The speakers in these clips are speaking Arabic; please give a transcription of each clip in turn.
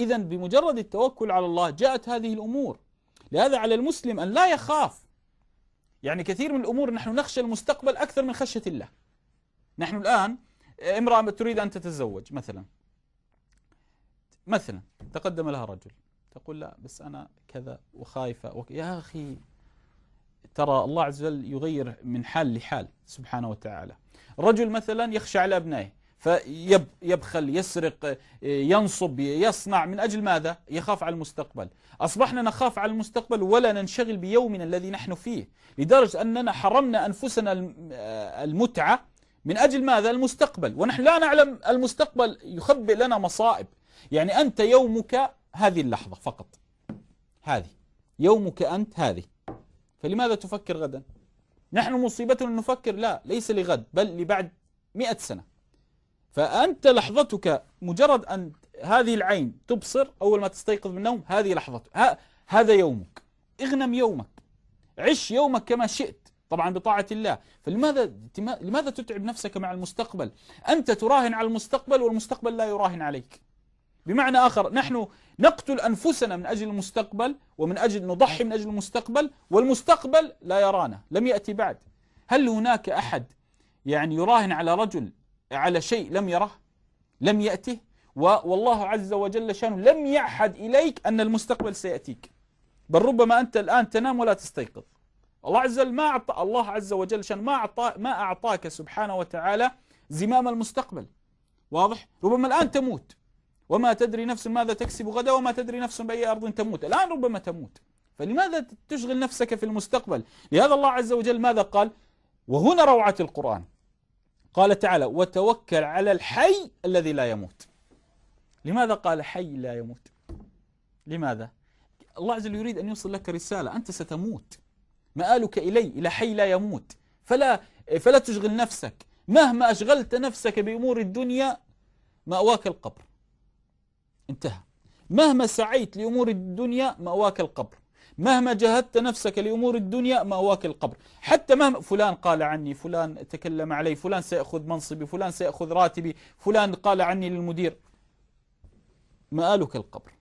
إذا بمجرد التوكل على الله جاءت هذه الأمور لهذا على المسلم أن لا يخاف يعني كثير من الأمور نحن نخشى المستقبل أكثر من خشية الله نحن الآن امرأة تريد أن تتزوج مثلا مثلا تقدم لها رجل تقول لا بس أنا كذا وخايفة وك... يا أخي ترى الله عز وجل يغير من حال لحال سبحانه وتعالى رجل مثلا يخشى على أبنائه فيبخل يسرق ينصب يصنع من أجل ماذا؟ يخاف على المستقبل أصبحنا نخاف على المستقبل ولا ننشغل بيومنا الذي نحن فيه لدرجة أننا حرمنا أنفسنا المتعة من أجل ماذا؟ المستقبل ونحن لا نعلم المستقبل يخبئ لنا مصائب يعني أنت يومك هذه اللحظة فقط هذه يومك أنت هذه فلماذا تفكر غدا؟ نحن مصيبتنا نفكر لا ليس لغد بل لبعد مئة سنة فأنت لحظتك مجرد أن هذه العين تبصر أول ما تستيقظ من النوم هذه لحظتك هذا يومك اغنم يومك عش يومك كما شئت طبعا بطاعة الله فلماذا لماذا تتعب نفسك مع المستقبل أنت تراهن على المستقبل والمستقبل لا يراهن عليك بمعنى آخر نحن نقتل أنفسنا من أجل المستقبل ومن أجل نضحي من أجل المستقبل والمستقبل لا يرانا لم يأتي بعد هل هناك أحد يعني يراهن على رجل على شيء لم يره لم يأته والله عز وجل شانه لم يعهد إليك أن المستقبل سيأتيك بل ربما أنت الآن تنام ولا تستيقظ الله عز وجل ما أعطى الله عز وجل شان ما أعطى ما أعطاك سبحانه وتعالى زمام المستقبل واضح ربما الآن تموت وما تدري نفس ماذا تكسب غدا وما تدري نفس بأي أرض تموت الآن ربما تموت فلماذا تشغل نفسك في المستقبل لهذا الله عز وجل ماذا قال وهنا روعة القرآن قال تعالى وتوكل على الحي الذي لا يموت لماذا قال حي لا يموت لماذا الله عز وجل يريد أن يوصل لك رسالة أنت ستموت مآلك إلي إلى حي لا يموت فلا, فلا تشغل نفسك مهما أشغلت نفسك بأمور الدنيا مأواك القبر انتهى مهما سعيت لأمور الدنيا مأواك القبر مهما جهدت نفسك لأمور الدنيا مأواك القبر حتى مهما فلان قال عني فلان تكلم علي فلان سيأخذ منصبي فلان سيأخذ راتبي فلان قال عني للمدير مآلك القبر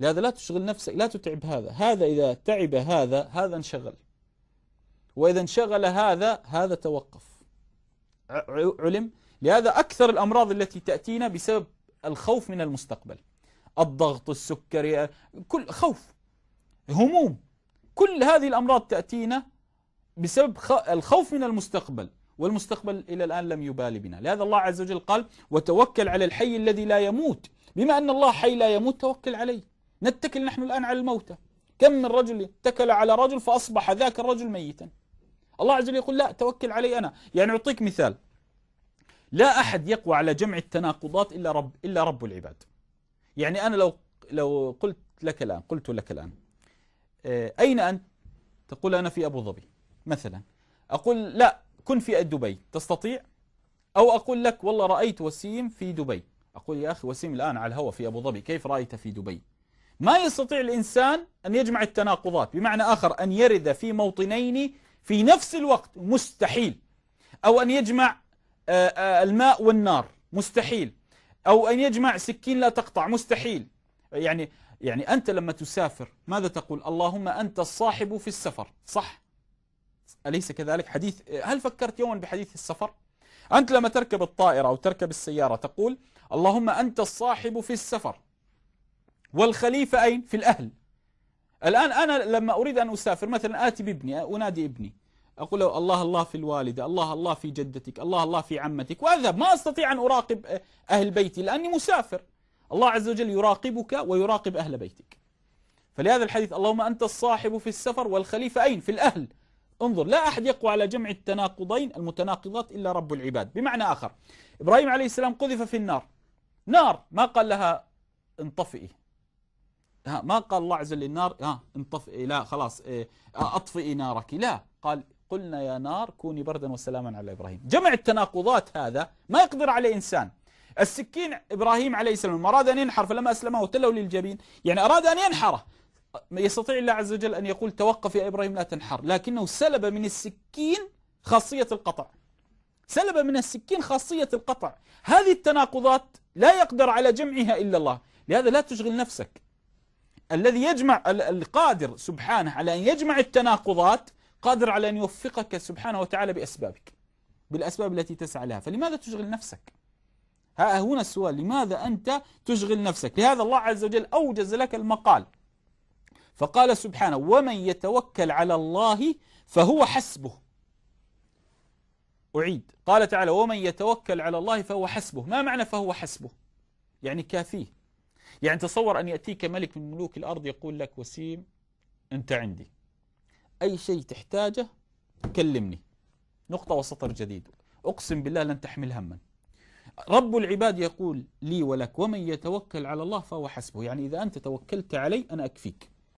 لهذا لا تشغل نفسك لا تتعب هذا هذا إذا تعب هذا هذا انشغل وإذا انشغل هذا هذا توقف علم لهذا أكثر الأمراض التي تأتينا بسبب الخوف من المستقبل الضغط السكري كل خوف هموم كل هذه الأمراض تأتينا بسبب الخوف من المستقبل والمستقبل إلى الآن لم يبالي بنا لهذا الله عز وجل قال وتوكل على الحي الذي لا يموت بما أن الله حي لا يموت توكل عليه نتكل نحن الآن على الموتى كم من رجل اتكل على رجل فأصبح ذاك الرجل ميتا الله عز وجل يقول لا توكل علي أنا يعني أعطيك مثال لا أحد يقوى على جمع التناقضات إلا رب, إلا رب العباد يعني أنا لو, لو قلت لك الآن قلت لك الآن آه، أين أنت؟ تقول أنا في أبو ظبي مثلا أقول لا كن في دبي تستطيع؟ أو أقول لك والله رأيت وسيم في دبي أقول يا أخي وسيم الآن على الهوى في أبو ظبي كيف رأيت في دبي؟ ما يستطيع الإنسان أن يجمع التناقضات بمعنى آخر أن يرد في موطنين في نفس الوقت مستحيل أو أن يجمع آه، آه، الماء والنار مستحيل أو أن يجمع سكين لا تقطع مستحيل يعني يعني أنت لما تسافر ماذا تقول اللهم أنت الصاحب في السفر صح أليس كذلك حديث هل فكرت يوما بحديث السفر أنت لما تركب الطائرة أو تركب السيارة تقول اللهم أنت الصاحب في السفر والخليفة أين في الأهل الآن أنا لما أريد أن أسافر مثلا آتي بابني أنادي ابني أقول له الله الله في الوالدة الله الله في جدتك الله الله في عمتك وأذهب ما أستطيع أن أراقب أهل بيتي لأني مسافر الله عز وجل يراقبك ويراقب أهل بيتك فلهذا الحديث اللهم أنت الصاحب في السفر والخليفة أين في الأهل انظر لا أحد يقوى على جمع التناقضين المتناقضات إلا رب العباد بمعنى آخر إبراهيم عليه السلام قذف في النار نار ما قال لها انطفئي ها ما قال الله عز وجل للنار ها انطفئي لا خلاص إيه، اطفئي نارك لا قال قلنا يا نار كوني بردا وسلاما على ابراهيم جمع التناقضات هذا ما يقدر عليه انسان السكين إبراهيم عليه السلام لما أراد أن ينحر فلما أسلمه تلوا للجبين يعني أراد أن ينحره يستطيع الله عز وجل أن يقول توقف يا إبراهيم لا تنحر لكنه سلب من السكين خاصية القطع سلب من السكين خاصية القطع هذه التناقضات لا يقدر على جمعها إلا الله لهذا لا تشغل نفسك الذي يجمع القادر سبحانه على أن يجمع التناقضات قادر على أن يوفقك سبحانه وتعالى بأسبابك بالأسباب التي تسعى لها فلماذا تشغل نفسك ها هنا السؤال لماذا أنت تشغل نفسك لهذا الله عز وجل أوجز لك المقال فقال سبحانه ومن يتوكل على الله فهو حسبه أعيد قال تعالى ومن يتوكل على الله فهو حسبه ما معنى فهو حسبه يعني كافيه يعني تصور أن يأتيك ملك من ملوك الأرض يقول لك وسيم أنت عندي أي شيء تحتاجه كلمني نقطة وسطر جديد أقسم بالله لن تحمل هما رب العباد يقول لي ولك ومن يتوكل على الله فهو حسبه يعني إذا أنت توكلت علي أنا أكفيك